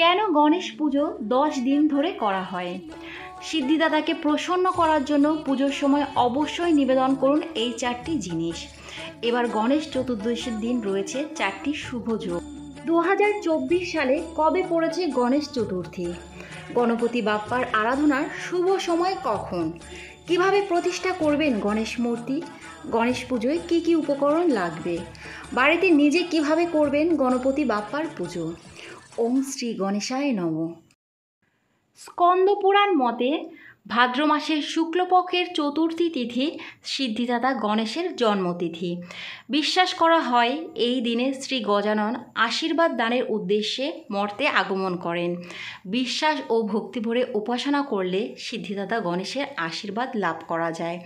কেন গণেশ পুজো দশ দিন ধরে করা হয় সিদ্ধিদাদাকে প্রসন্ন করার জন্য পুজোর সময় অবশ্যই নিবেদন করুন এই চারটি জিনিস এবার গণেশ চতুর্দশীর দিন রয়েছে চারটি শুভ যোগ দু সালে কবে পড়েছে গণেশ চতুর্থী গণপতি বাপ্পার আরাধনার শুভ সময় কখন কিভাবে প্রতিষ্ঠা করবেন গণেশ মূর্তি গণেশ পুজোয় কি কি উপকরণ লাগবে বাড়িতে নিজে কিভাবে করবেন গণপতি বাপ্পার পুজো ওম শ্রী গণেশায় নম স্কন্দপুরাণ মতে ভাদ্র মাসের শুক্লপক্ষের চতুর্থী তিথি সিদ্ধিদাতা গণেশের জন্মতিথি বিশ্বাস করা হয় এই দিনে শ্রী গজানন আশীর্বাদ দানের উদ্দেশ্যে মর্তে আগমন করেন বিশ্বাস ও ভক্তিভরে উপাসনা করলে সিদ্ধিদাতা গণেশের আশীর্বাদ লাভ করা যায়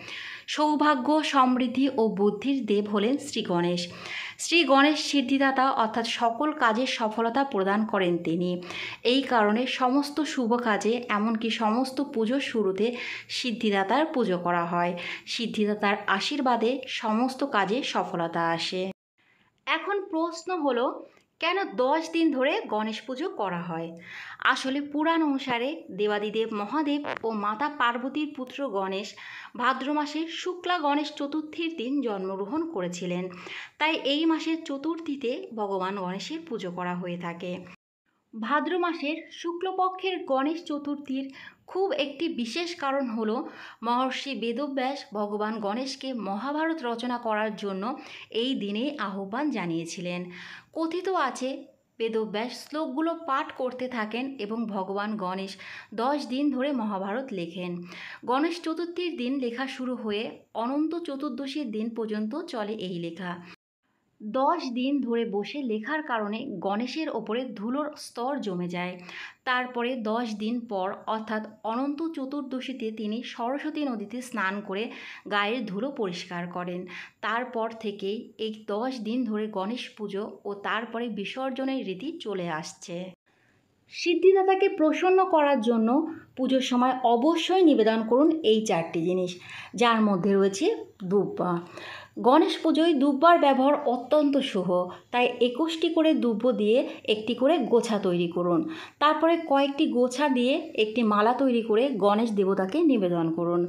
সৌভাগ্য সমৃদ্ধি ও বুদ্ধির দেব হলেন শ্রী গণেশ শ্রী গণেশ সিদ্ধিদাতা অর্থাৎ সকল কাজের সফলতা প্রদান করেন তিনি এই কারণে সমস্ত শুভ কাজে এমনকি সমস্ত পুজোর শুরুতে সিদ্ধিদাতার পুজো করা হয় সিদ্ধিদাতার আশীর্বাদে সমস্ত কাজে সফলতা আসে এখন প্রশ্ন হলো কেন দশ দিন ধরে গণেশ পুজো করা হয় আসলে পুরাণ অনুসারে দেবাদিদেব মহাদেব ও মাতা পার্বতীর পুত্র গণেশ ভাদ্র মাসের শুক্লা গণেশ চতুর্থীর দিন জন্মগ্রহণ করেছিলেন তাই এই মাসের চতুর্থীতে ভগবান গণেশের পুজো করা হয়ে থাকে ভাদ্র মাসের শুক্লপক্ষের গণেশ চতুর্থীর খুব একটি বিশেষ কারণ হল মহর্ষি বেদব্যাস ভগবান গণেশকে মহাভারত রচনা করার জন্য এই দিনে আহ্বান জানিয়েছিলেন কথিত আছে বেদব্যাস শ্লোকগুলো পাঠ করতে থাকেন এবং ভগবান গণেশ দশ দিন ধরে মহাভারত লেখেন গণেশ চতুর্থীর দিন লেখা শুরু হয়ে অনন্ত চতুর্দশীর দিন পর্যন্ত চলে এই লেখা দশ দিন ধরে বসে লেখার কারণে গণেশের ওপরে ধুলোর স্তর জমে যায় তারপরে দশ দিন পর অর্থাৎ অনন্ত চতুর্দশীতে তিনি সরস্বতী নদীতে স্নান করে গায়ের ধুলো পরিষ্কার করেন তারপর থেকেই এই দশ দিন ধরে গণেশ পুজো ও তারপরে বিসর্জনের রীতি চলে আসছে সিদ্ধিদাতাকে প্রসন্ন করার জন্য পুজোর সময় অবশ্যই নিবেদন করুন এই চারটি জিনিস যার মধ্যে রয়েছে দুব্বা গণেশ পুজোয় দুব্বার ব্যবহার অত্যন্ত শুভ তাই একুশটি করে দুব্ব দিয়ে একটি করে গোছা তৈরি করুন তারপরে কয়েকটি গোছা দিয়ে একটি মালা তৈরি করে গণেশ দেবতাকে নিবেদন করুন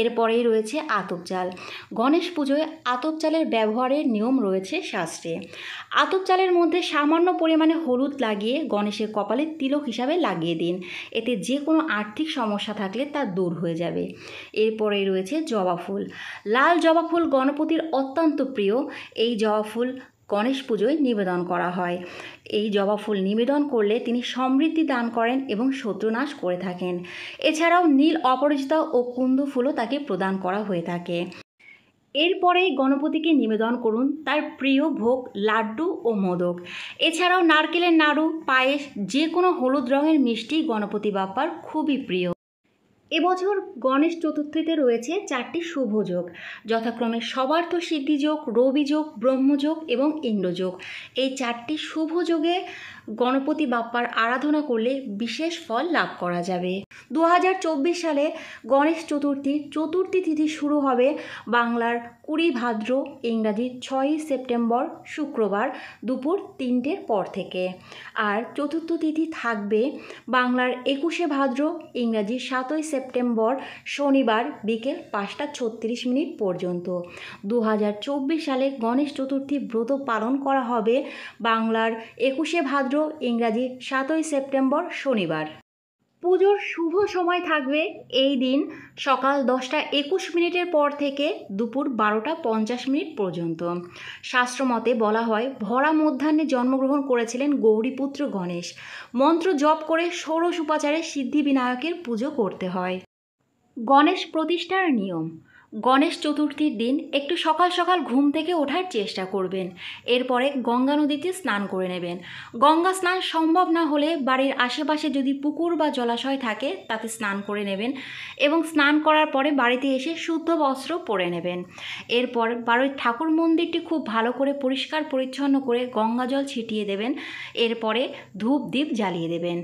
এরপরেই রয়েছে আতপ চাল গণেশ পুজোয় আতপ চালের ব্যবহারের নিয়ম রয়েছে শাস্ত্রে আতপ চালের মধ্যে সামান্য পরিমাণে হলুদ লাগিয়ে গণেশের কপালে তিলক হিসাবে লাগিয়ে দিন এতে যে কোনো আট আর্থিক সমস্যা থাকলে তা দূর হয়ে যাবে এরপরে রয়েছে জবা ফুল লাল জবা ফুল গণপতির অত্যন্ত প্রিয় এই জবা ফুল গণেশ পুজোয় নিবেদন করা হয় এই জবা ফুল নিবেদন করলে তিনি সমৃদ্ধি দান করেন এবং শত্রুনাশ করে থাকেন এছাড়াও নীল অপরাজিতা ও কুন্দ ফুলও তাকে প্রদান করা হয়ে থাকে এরপরে গণপতিকে নিবেদন করুন তার প্রিয় ভোগ লাড্ডু ও মোদক এছাড়াও নারকেলের নাড়ু পায়েস যে কোনো হলুদ রঙের মিষ্টি গণপতি বাপ্পার খুবই প্রিয় এবছর গণেশ চতুর্থীতে রয়েছে চারটি শুভযোগ যথাক্রমে সবার্থ সিদ্ধিযোগ রবিযোগ ব্রহ্মযোগ এবং ইন্দ্রযোগ এই চারটি শুভযোগে গণপতি বাপ্পার আরাধনা করলে বিশেষ ফল লাভ করা যাবে দু সালে গণেশ চতুর্থী চতুর্থী তিথি শুরু হবে বাংলার কুড়ি ভাদ্র ইংরাজি ছয়ই সেপ্টেম্বর শুক্রবার দুপুর তিনটের পর থেকে আর চতুর্থ তিথি থাকবে বাংলার একুশে ভাদ্র ইংরাজি সাতই সেপ্টেম্বর শনিবার বিকেল পাঁচটা ছত্রিশ মিনিট পর্যন্ত দু সালে গণেশ চতুর্থী ব্রত পালন করা হবে বাংলার একুশে ভাদ্র ইংরাজি সাতই সেপ্টেম্বর শনিবার পুজোর শুভ সময় থাকবে এই দিন সকাল দশটা একুশ মিনিটের পর থেকে দুপুর বারোটা পঞ্চাশ মিনিট পর্যন্ত শাস্ত্রমতে বলা হয় ভরা মধ্যাহ্নে জন্মগ্রহণ করেছিলেন গৌরীপুত্র গণেশ মন্ত্র জপ করে ষোড়শ উপাচারে সিদ্ধি বিনায়কের পুজো করতে হয় গণেশ প্রতিষ্ঠার নিয়ম গণেশ চতুর্থীর দিন একটু সকাল সকাল ঘুম থেকে ওঠার চেষ্টা করবেন এরপরে গঙ্গা নদীতে স্নান করে নেবেন গঙ্গা স্নান সম্ভব না হলে বাড়ির আশেপাশে যদি পুকুর বা জলাশয় থাকে তাতে স্নান করে নেবেন এবং স্নান করার পরে বাড়িতে এসে শুদ্ধ বস্ত্র পরে নেবেন এরপর বাড়ির ঠাকুর মন্দিরটি খুব ভালো করে পরিষ্কার পরিচ্ছন্ন করে গঙ্গা জল ছিটিয়ে দেবেন এরপরে ধূপ দ্বীপ জ্বালিয়ে দেবেন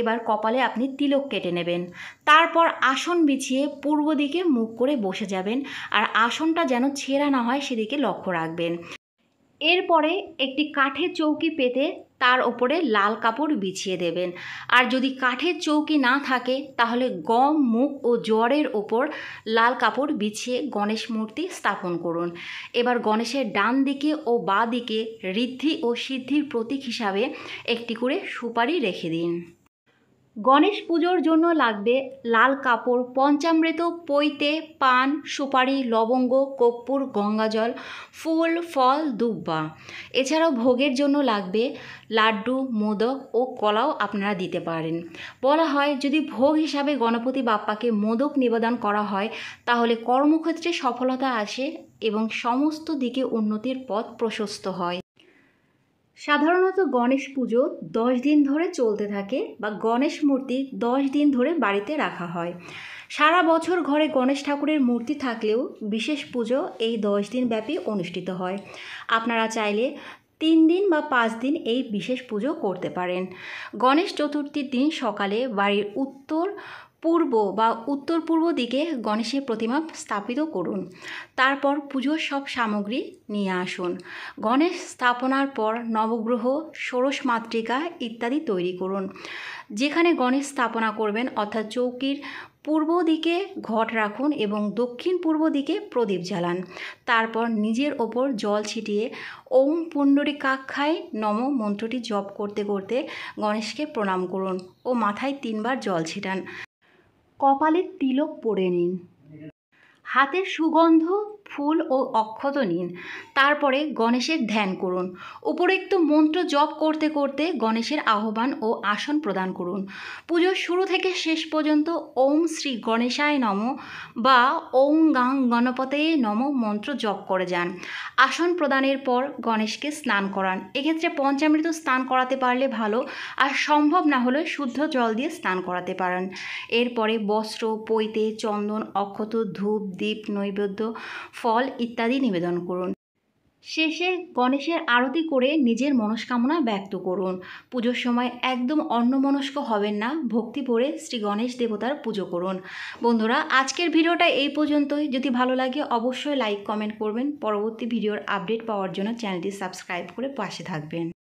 এবার কপালে আপনি তিলক কেটে নেবেন তারপর আসন বিছিয়ে পূর্ব দিকে মুখ করে বসে যাবেন আর আসনটা যেন ছেঁড়া না হয় সেদিকে লক্ষ্য রাখবেন এরপরে একটি কাঠের চৌকি পেতে তার ওপরে লাল কাপড় বিছিয়ে দেবেন আর যদি কাঠের চৌকি না থাকে তাহলে গম মুখ ও জ্বরের ওপর লাল কাপড় বিছিয়ে গণেশ মূর্তি স্থাপন করুন এবার গণেশের ডান দিকে ও বা দিকে ঋদ্ধি ও সিদ্ধির প্রতীক হিসাবে একটি করে সুপারি রেখে দিন গণেশ পুজোর জন্য লাগবে লাল কাপড় পঞ্চামৃত পৈতে পান সুপারি লবঙ্গ কর্পূর গঙ্গাজল ফুল ফল দুব্বা এছাড়াও ভোগের জন্য লাগবে লাড্ডু মোদক ও কলাও আপনারা দিতে পারেন বলা হয় যদি ভোগ হিসাবে গণপতি বাপ্পাকে মোদক নিবেদন করা হয় তাহলে কর্মক্ষেত্রে সফলতা আসে এবং সমস্ত দিকে উন্নতির পথ প্রশস্ত হয় সাধারণত গণেশ পুজো দশ দিন ধরে চলতে থাকে বা গণেশ মূর্তি দশ দিন ধরে বাড়িতে রাখা হয় সারা বছর ঘরে গণেশ ঠাকুরের মূর্তি থাকলেও বিশেষ পুজো এই দশ দিন ব্যাপী অনুষ্ঠিত হয় আপনারা চাইলে তিন দিন বা পাঁচ দিন এই বিশেষ পুজো করতে পারেন গণেশ চতুর্থীর দিন সকালে বাড়ির উত্তর পূর্ব বা উত্তর পূর্ব দিকে গণেশের প্রতিমা স্থাপিত করুন তারপর পুজোর সব সামগ্রী নিয়ে আসুন গণেশ স্থাপনার পর নবগ্রহ ষোড়শ মাতৃকা ইত্যাদি তৈরি করুন যেখানে গণেশ স্থাপনা করবেন অর্থাৎ চৌকির পূর্ব দিকে ঘট রাখুন এবং দক্ষিণ পূর্ব দিকে প্রদীপ জ্বালান তারপর নিজের ওপর জল ছিটিয়ে ওম পুণ্ডরী কাক্ষায় নম মন্ত্রটি জপ করতে করতে গণেশকে প্রণাম করুন ও মাথায় তিনবার জল ছিটান কপালে তিলক পরে নিন হাতের সুগন্ধ ফুল ও অক্ষত নিন তারপরে গণেশের ধ্যান করুন উপরিক্ত মন্ত্র জপ করতে করতে গণেশের আহ্বান ও আসন প্রদান করুন পুজোর শুরু থেকে শেষ পর্যন্ত ওম শ্রী গণেশায় নম বা ওম গাং গণপতে নম মন্ত্র জপ করে যান আসন প্রদানের পর গণেশকে স্নান করান এক্ষেত্রে পঞ্চামৃত স্নান করাতে পারলে ভালো আর সম্ভব না হলে শুদ্ধ জল দিয়ে স্নান করাতে পারেন এরপরে বস্ত্র পৈতে চন্দন অক্ষত ধূপ দ্বীপ নৈবেদ্য ফল ইত্যাদি নিবেদন করুন শেষে গণেশের আরতি করে নিজের মনস্কামনা ব্যক্ত করুন পুজোর সময় একদম অন্যমনস্ক হবেন না ভক্তি পড়ে শ্রী গণেশ দেবতার পুজো করুন বন্ধুরা আজকের ভিডিওটা এই পর্যন্তই যদি ভালো লাগে অবশ্যই লাইক কমেন্ট করবেন পরবর্তী ভিডিওর আপডেট পাওয়ার জন্য চ্যানেলটি সাবস্ক্রাইব করে পাশে থাকবেন